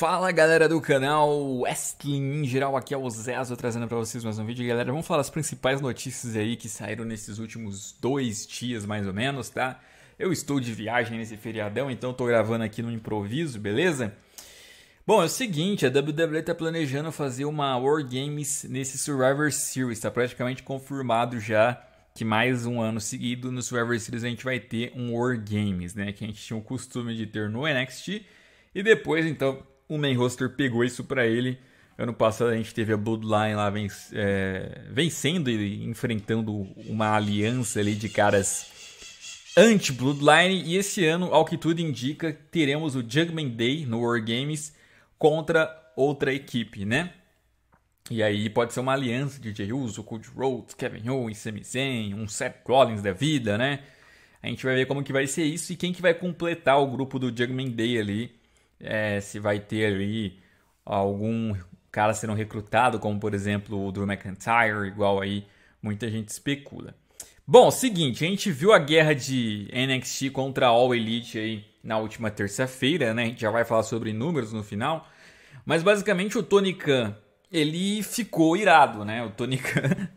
Fala galera do canal Wrestling em geral, aqui é o Zezo trazendo para vocês mais um vídeo. Galera, vamos falar as principais notícias aí que saíram nesses últimos dois dias mais ou menos, tá? Eu estou de viagem nesse feriadão, então estou gravando aqui no improviso, beleza? Bom, é o seguinte, a WWE está planejando fazer uma War Games nesse Survivor Series, está praticamente confirmado já que mais um ano seguido no Survivor Series a gente vai ter um War Games, né? Que a gente tinha o costume de ter no NXT e depois então o main roster pegou isso para ele. Ano passado a gente teve a Bloodline lá venc é, vencendo e enfrentando uma aliança ali de caras anti-Bloodline. E esse ano, ao que tudo indica, teremos o Judgment Day no War Games contra outra equipe, né? E aí pode ser uma aliança de Jey Uso, Cold Rhodes, Kevin Owens, Sami Zayn, um Seth Rollins da vida, né? A gente vai ver como que vai ser isso e quem que vai completar o grupo do Judgment Day ali é, se vai ter ali algum cara sendo recrutado, como por exemplo o Drew McIntyre, igual aí muita gente especula. Bom, seguinte, a gente viu a guerra de NXT contra All Elite aí na última terça-feira, né? A gente já vai falar sobre números no final, mas basicamente o Tony Khan, ele ficou irado, né? O Tony Khan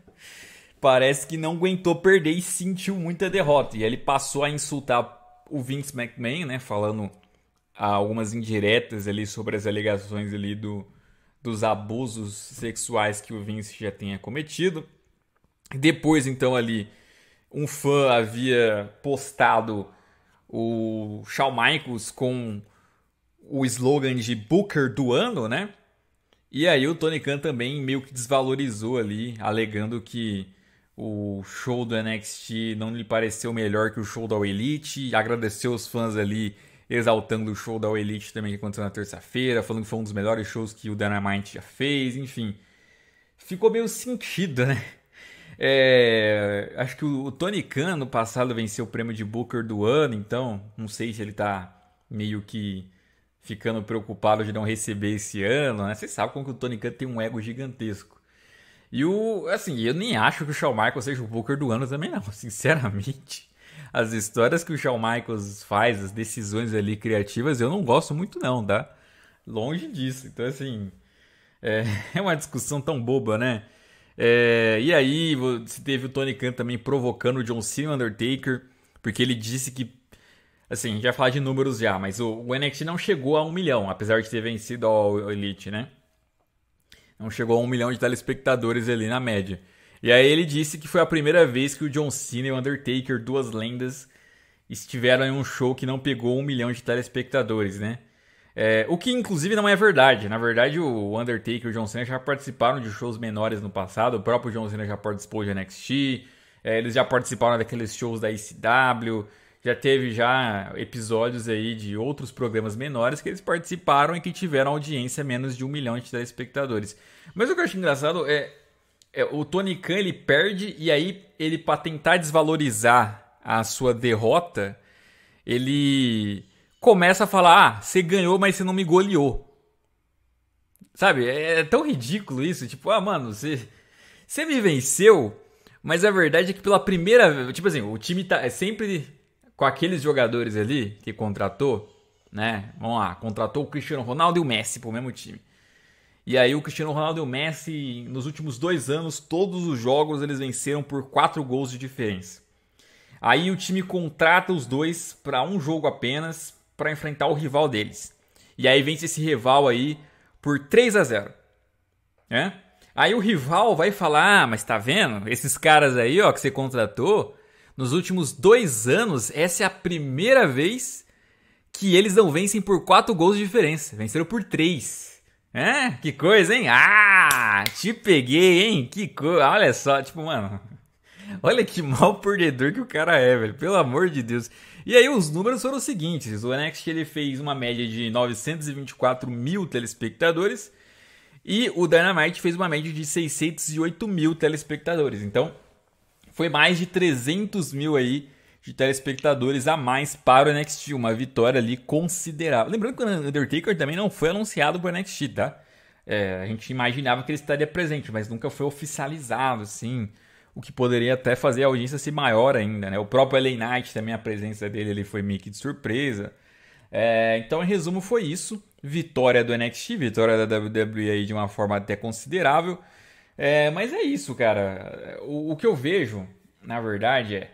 parece que não aguentou perder e sentiu muita derrota. E ele passou a insultar o Vince McMahon, né? Falando algumas indiretas ali sobre as alegações ali do, dos abusos sexuais que o Vince já tenha cometido. Depois, então, ali, um fã havia postado o Shawn Michaels com o slogan de Booker do ano, né? E aí o Tony Khan também meio que desvalorizou ali, alegando que o show do NXT não lhe pareceu melhor que o show da Elite, agradeceu os fãs ali exaltando o show da Elite também que aconteceu na terça-feira, falando que foi um dos melhores shows que o Dynamite já fez, enfim. Ficou meio sentido, né? É, acho que o, o Tony Khan no passado venceu o prêmio de Booker do ano, então não sei se ele tá meio que ficando preocupado de não receber esse ano, né? Você sabe como que o Tony Khan tem um ego gigantesco. E o, assim, eu nem acho que o Shawn Michaels seja o Booker do ano também não, sinceramente as histórias que o Shawn Michaels faz, as decisões ali criativas, eu não gosto muito não, tá? Longe disso. Então, assim, é, é uma discussão tão boba, né? É, e aí, se teve o Tony Khan também provocando o John Cena Undertaker, porque ele disse que. Assim, a gente vai falar de números já, mas o, o NXT não chegou a um milhão, apesar de ter vencido a Elite, né? Não chegou a um milhão de telespectadores ali na média. E aí ele disse que foi a primeira vez que o John Cena e o Undertaker, duas lendas, estiveram em um show que não pegou um milhão de telespectadores, né? É, o que inclusive não é verdade. Na verdade, o Undertaker e o John Cena já participaram de shows menores no passado. O próprio John Cena já participou de NXT. É, eles já participaram daqueles shows da ICW. Já teve já episódios aí de outros programas menores que eles participaram e que tiveram audiência menos de um milhão de telespectadores. Mas o que eu acho engraçado é é, o Tony Khan ele perde e aí ele para tentar desvalorizar a sua derrota, ele começa a falar: "Ah, você ganhou, mas você não me goleou". Sabe? É, é tão ridículo isso, tipo, ah, mano, você você me venceu, mas a verdade é que pela primeira, tipo assim, o time tá é sempre com aqueles jogadores ali que contratou, né? Vamos lá, contratou o Cristiano Ronaldo e o Messi pro mesmo time. E aí o Cristiano Ronaldo e o Messi, nos últimos dois anos, todos os jogos eles venceram por quatro gols de diferença. Aí o time contrata os dois para um jogo apenas para enfrentar o rival deles. E aí vence esse rival aí por 3 a 0. É? Aí o rival vai falar: ah, mas tá vendo? Esses caras aí ó, que você contratou, nos últimos dois anos, essa é a primeira vez que eles não vencem por quatro gols de diferença. Venceram por três. É? Que coisa, hein? Ah! Te peguei, hein? Que coisa. Olha só, tipo, mano. Olha que mal perdedor que o cara é, velho. Pelo amor de Deus. E aí os números foram os seguintes. O NXT ele fez uma média de 924 mil telespectadores. E o Dynamite fez uma média de 608 mil telespectadores. Então, foi mais de 300 mil aí de telespectadores a mais para o NXT. Uma vitória ali considerável. Lembrando que o Undertaker também não foi anunciado para o NXT, tá? É, a gente imaginava que ele estaria presente, mas nunca foi oficializado, assim. O que poderia até fazer a audiência ser maior ainda, né? O próprio LA Knight também, a presença dele ele foi meio que de surpresa. É, então, em resumo, foi isso. Vitória do NXT, vitória da WWE de uma forma até considerável. É, mas é isso, cara. O, o que eu vejo, na verdade, é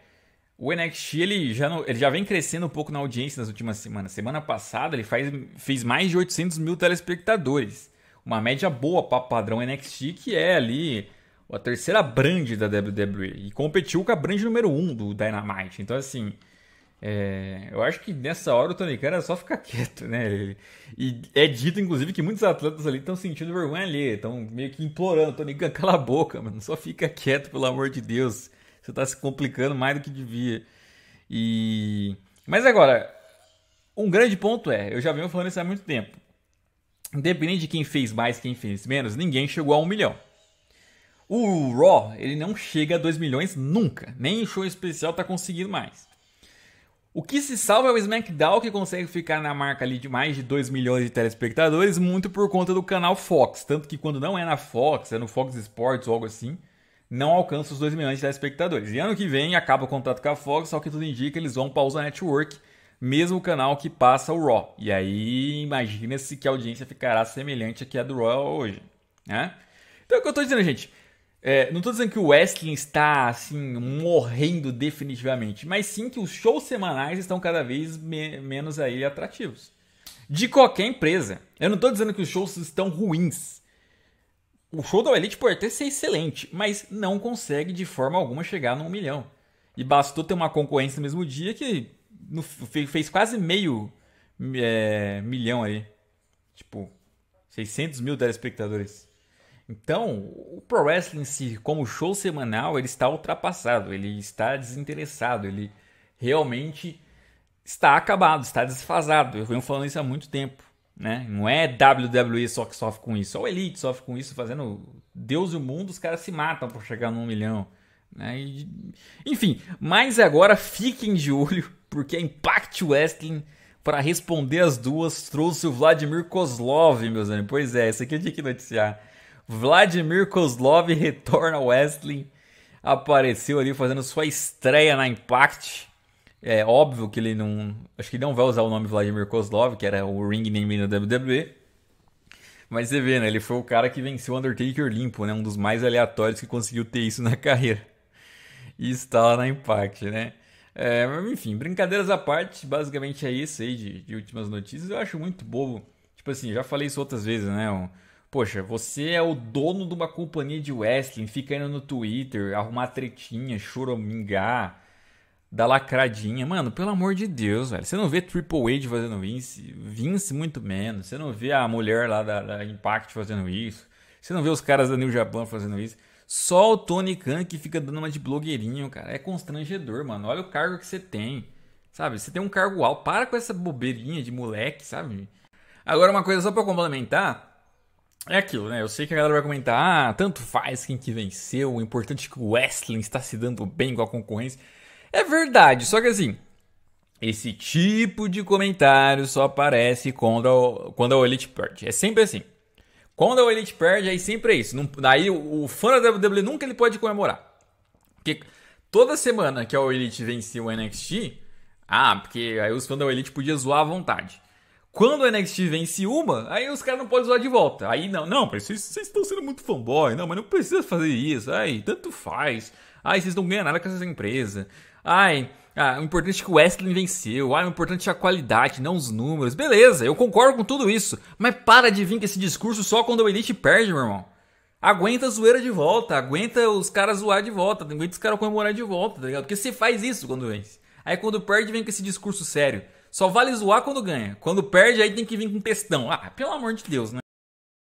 o NXT ele já, ele já vem crescendo um pouco na audiência nas últimas semanas. Semana passada ele faz, fez mais de 800 mil telespectadores. Uma média boa para padrão NXT, que é ali a terceira brand da WWE. E competiu com a brand número 1 um do Dynamite. Então, assim, é, eu acho que nessa hora o Tony Khan era só ficar quieto, né? E é dito, inclusive, que muitos atletas ali estão sentindo vergonha ali. Estão meio que implorando, Tony Khan, cala a boca, mano. Só fica quieto, pelo amor de Deus. Você está se complicando mais do que devia. E mas agora, um grande ponto é, eu já venho falando isso há muito tempo. Independente de quem fez mais, quem fez menos, ninguém chegou a um milhão. O Raw, ele não chega a 2 milhões nunca. Nem o show especial está conseguindo mais. O que se salva é o SmackDown, que consegue ficar na marca ali de mais de 2 milhões de telespectadores, muito por conta do canal Fox. Tanto que quando não é na Fox, é no Fox Sports ou algo assim, não alcança os 2 milhões de telespectadores. E ano que vem acaba o contrato com a Fox, só que tudo indica que eles vão pausar a network, mesmo o canal que passa o Raw. E aí imagina-se que a audiência ficará semelhante à que a é do Raw hoje. Né? Então é o que eu estou dizendo, gente. É, não estou dizendo que o wrestling está assim morrendo definitivamente, mas sim que os shows semanais estão cada vez me menos aí atrativos. De qualquer empresa. Eu não estou dizendo que os shows estão ruins. O show da Elite pode até ser excelente, mas não consegue de forma alguma chegar no 1 milhão. E bastou ter uma concorrência no mesmo dia que no, fez quase meio é, milhão aí. Tipo, 600 mil telespectadores. Então, o Pro Wrestling em si, como show semanal, ele está ultrapassado, ele está desinteressado, ele realmente está acabado, está desfasado. Eu venho falando isso há muito tempo. Né? Não é WWE só que sofre com isso. é o Elite sofre com isso, fazendo Deus e o mundo, os caras se matam por chegar num milhão. Né? E, enfim, mas agora fiquem de olho, porque a Impact Wrestling, para responder as duas, trouxe o Vladimir Kozlov, meus amigos. Pois é, isso aqui eu tinha que noticiar. Vladimir Kozlov retorna ao wrestling. Apareceu ali fazendo sua estreia na Impact. É óbvio que ele não. Acho que ele não vai usar o nome Vladimir Kozlov, que era o ring name na WWE. Mas você vê, né? Ele foi o cara que venceu o Undertaker limpo, né? Um dos mais aleatórios que conseguiu ter isso na carreira. E está lá na Impact, né? É, enfim, brincadeiras à parte, basicamente é isso aí de, de, últimas notícias. Eu acho muito bobo. Tipo assim, já falei isso outras vezes, né? poxa, você é o dono de uma companhia de wrestling, fica indo no Twitter, arrumar tretinha, choromingar da lacradinha. Mano, pelo amor de Deus, velho. Você não vê Triple H fazendo isso, Vince muito menos. Você não vê a mulher lá da, da Impact fazendo isso. Você não vê os caras da New Japan fazendo isso. Só o Tony Khan que fica dando uma de blogueirinho, cara. É constrangedor, mano. Olha o cargo que você tem. Sabe? Você tem um cargo alto. Para com essa bobeirinha de moleque, sabe? Agora, uma coisa só pra complementar. É aquilo, né? Eu sei que a galera vai comentar: ah, tanto faz quem que venceu. O importante é que o wrestling está se dando bem com a concorrência. É verdade, só que assim, esse tipo de comentário só aparece quando a, quando a Elite perde. É sempre assim. Quando a Elite perde, aí sempre é isso. Não, o, o, fã da WWE nunca ele pode comemorar. Porque toda semana que a Elite venceu o NXT, ah, porque aí os fãs da Elite podiam zoar à vontade. Quando o NXT vence uma, aí os caras não podem zoar de volta. Aí não, não, vocês, vocês estão sendo muito fanboy, não, mas não precisa fazer isso. Aí, tanto faz. Aí vocês não ganham nada com essa empresa. Ai, ah, o importante é que o Wesley venceu. Ai, o importante é a qualidade, não os números. Beleza, eu concordo com tudo isso. Mas para de vir com esse discurso só quando o Elite perde, meu irmão. Aguenta a zoeira de volta, aguenta os caras zoar de volta, aguenta os caras comemorar de volta, tá ligado? Porque você faz isso quando vence. Aí quando perde, vem com esse discurso sério. Só vale zoar quando ganha. Quando perde, aí tem que vir com testão. Ah, pelo amor de Deus, né?